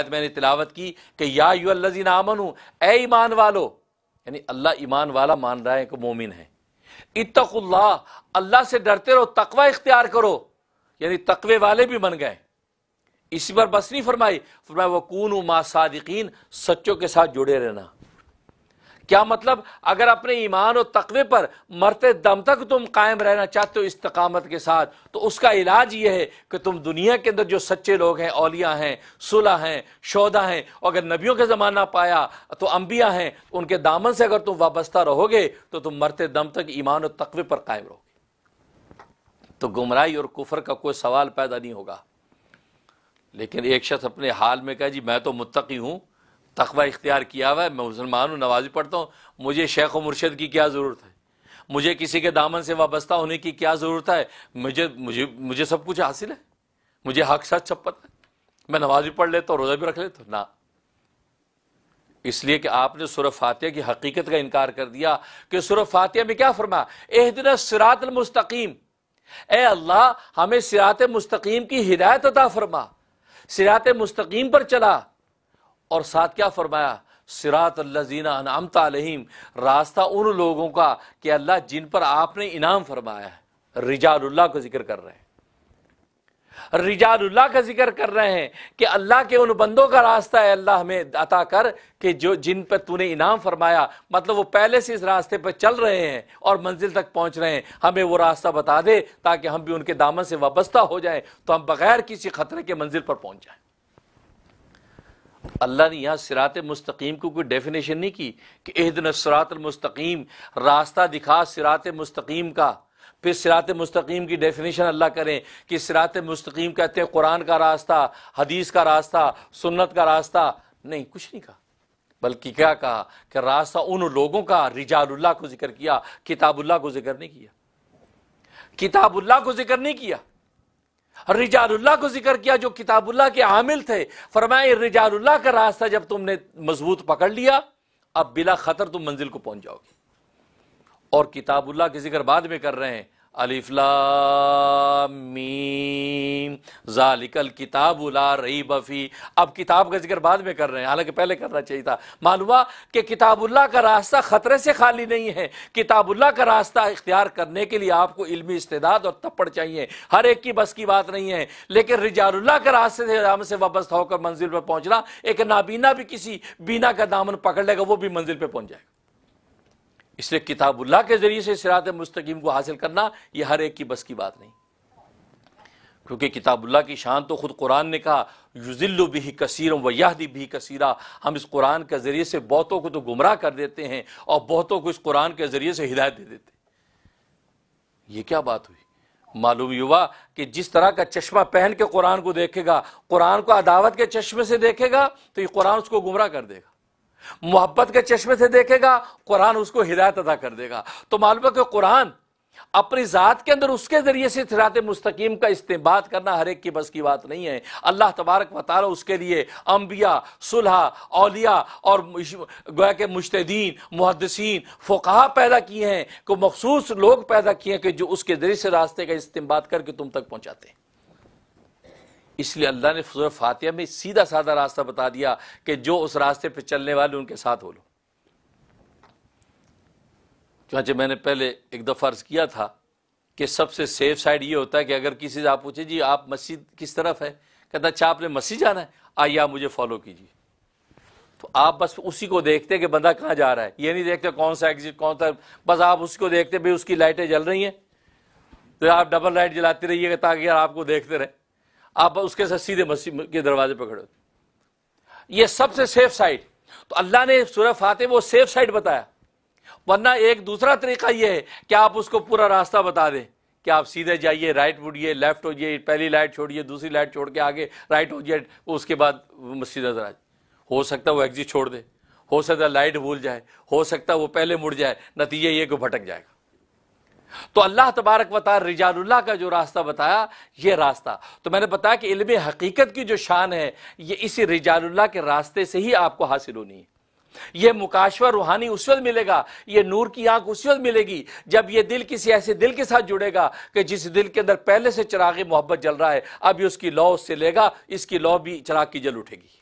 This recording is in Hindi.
मैंने तिलावत की कि या यूल्लिन आमन हूँ ए ईमान वालो यानी अल्लाह ईमान वाला मान रहा है कि मोमिन है इतकुल्ला अल्लाह से डरते रहो तकवा इख्तियार करो यानी तकवे वाले भी बन गए इसी पर बस नहीं फरमाई फरमाए वकून मा सादिकीन सच्चों के साथ जुड़े रहना क्या मतलब अगर अपने ईमान और तकवे पर मरते दम तक तुम कायम रहना चाहते हो इस तकामत के साथ तो उसका इलाज यह है कि तुम दुनिया के अंदर जो सच्चे लोग हैं अलिया हैं सुलह हैं शौदा हैं अगर नबियों के ज़माना पाया तो अंबिया हैं उनके दामन से अगर तुम वाबस्ता रहोगे तो तुम मरते दम तक ईमान और तकवे पर कायम रहोगे तो गुमराही और कुफर का कोई सवाल पैदा नहीं होगा लेकिन एक शख्स अपने हाल में कहा जी मैं तो मुतकी हूं तकवा इख्तियार किया हुआ है मैं मुसलमान हूँ नवाजी पढ़ता हूँ मुझे शेख व मुर्शद की क्या ज़रूरत है मुझे किसी के दामन से वाबस्ता होने की क्या ज़रूरत है मुझे मुझे मुझे सब कुछ हासिल है मुझे हक सच सब पता है मैं नमाज भी पढ़ लेता हूँ रोज़ा भी रख लेता हूँ ना इसलिए कि आपने सूरह फातिया की हकीकत का इनकार कर दिया कि सूरह फातिया में क्या फरमा एह दिन सिरात मुस्तकीम ए अल्लाह हमें सिरात मुस्तकीम की हिदायत अता फरमा सिरात मुस्तकीम पर चला और साथ क्या फरमाया सिरात अल्लाजीना अनआमता अलहीम रास्ता उन लोगों का कि अल्लाह जिन पर आपने इनाम फरमाया है रिजाल्ला को जिक्र कर रहे हैं रिजाल्ला का जिक्र कर रहे हैं कि अल्लाह के उन बंदों का रास्ता है अल्लाह हमें अता कर कि जो जिन पर तूने इनाम फरमाया मतलब वो पहले से इस रास्ते पर चल रहे हैं और मंजिल तक पहुंच रहे हैं हमें वो रास्ता बता दे ताकि हम भी उनके दामन से वाबस्ता हो जाए तो हम बगैर किसी खतरे के मंजिल पर पहुंच जाए अल्लाह ने यहाँ सिरात मुस्तकीम को कोई डेफिनेशन नहीं की कि एहदन सरातमस्तकीम रास्ता दिखा सिरात मुस्तकीम का फिर सिरात मुस्तकीम की डेफिनेशन अल्लाह करें कि सिरात मुस्तकीम कहते हैं कुरान का रास्ता हदीस का रास्ता सुन्नत का रास्ता नहीं कुछ नहीं कहा बल्कि क्या कहा कि रास्ता उन लोगों का रिजालुल्लाह को जिक्र किया किताबुल्लाह को जिक्र नहीं किया किताबुल्लाह को जिक्र नहीं किया रिजाल्ला को जिक्र किया जो किताबुल्ला के आमिल थे फरमाए रिजाल्ला का रास्ता जब तुमने मजबूत पकड़ लिया अब बिला खतर तुम मंजिल को पहुंच जाओगे और किताबुल्ला के जिक्र बाद में कर रहे हैं अलिफ्लामीम किताब उला रही बफ़ी अब किताब का जिक्र बाद में कर रहे हैं हालांकि पहले करना चाहिए था मालूम कि किताबुल्ला का रास्ता ख़तरे से खाली नहीं है किताबुल्ला का रास्ता इख्तियार करने के लिए आपको इलमी इस्तेदाद और तप्पड़ चाहिए हर एक की बस की बात नहीं है लेकिन रिजारुल्ला के रास्ते से आराम से वापस होकर मंजिल पर पहुंचना एक नाबीना भी किसी बीना का दामन पकड़ लेगा वो भी मंजिल पर पहुंच जाएगा इसलिए किताबुल्लाह के ज़रिए से सिरात मुस्तकीम को हासिल करना यह हर एक की बस की बात नहीं क्योंकि किताबुल्ला की शान तो खुद कुरान ने कहा युजिल्लु भी कसीर व वयाहदी भी कसीरा हम इस कुरान के ज़रिए से बहुतों को तो गुमराह कर देते हैं और बहुतों को इस कुरान के ज़रिए से हिदायत दे देते ये क्या बात हुई मालूम युवा कि जिस तरह का चश्मा पहन के कुरान को देखेगा कुरान को अदावत के चश्मे से देखेगा तो ये कुरान उसको गुमराह कर देगा मोहब्बत के चश्मे से देखेगा कुरान उसको हिदायत अदा कर देगा तो मालूम है कि कुरान अपनी ज़ात के अंदर उसके ज़रिए से सिरात मुस्तकीम का इस्तेमाल करना हर एक की बस की बात नहीं है अल्लाह तबारक वाली उसके लिए अंबिया सुलह औलिया और गोया के मुश्तदीन मुहदसिन फोकहा पैदा किए हैं को मखसूस लोग पैदा किए हैं कि जो उसके ज़रिए से रास्ते का इस्तेमाल करके तुम तक पहुंचाते हैं इसलिए अल्लाह ने सूर फातिया में सीधा साधा रास्ता बता दिया कि जो उस रास्ते पर चलने वाले उनके साथ हो लो चूँकि मैंने पहले एक दफ़ा अर्ज़ किया था कि सबसे सेफ साइड ये होता है कि अगर किसी से आप पूछे जी आप मस्जिद किस तरफ है कहता अच्छा आपने मस्जिद जाना है आइए आप मुझे फॉलो कीजिए तो आप बस उसी को देखते हैं कि बंदा कहाँ जा रहा है ये नहीं देखते कौन सा एग्जिट कौन सा बस आप उसको देखते भाई उसकी लाइटें जल रही हैं तो आप डबल लाइट जलाते रहिएगा ताकि यार आपको देखते रहें आप उसके साथ सीधे मस्जिद के दरवाजे पर खड़े होते ये सबसे सेफ साइड तो अल्लाह ने सूर्य फातह वो सेफ साइड बताया वरना एक दूसरा तरीका यह है कि आप उसको पूरा रास्ता बता दें कि आप सीधे जाइए राइट मुड़िए लेफ्ट हो जाइए पहली लाइट छोड़िए दूसरी लाइट छोड़ के आगे राइट हो जाए उसके बाद मस्जिद नजर हो सकता है वो एग्जिट छोड़ दे हो सकता है लाइट भूल जाए हो सकता है वो पहले मुड़ जाए नतीजे ये कि भटक जाएगा तो अल्लाह तबारक वता रिजानुल्लाह का जो रास्ता बताया ये रास्ता तो मैंने बताया कि इल्म हकीकत की जो शान है ये इसी रिजानुल्लाह के रास्ते से ही आपको हासिल होनी है ये मुकाशवा रूहानी उस वक्त मिलेगा ये नूर की आंख उस वक्त मिलेगी जब ये दिल किसी ऐसे दिल के साथ जुड़ेगा कि जिस दिल के अंदर पहले से चिराग मोहब्बत जल रहा है अब ये उसकी लौ उससे लेगा इसकी लौ भी चराग की जल उठेगी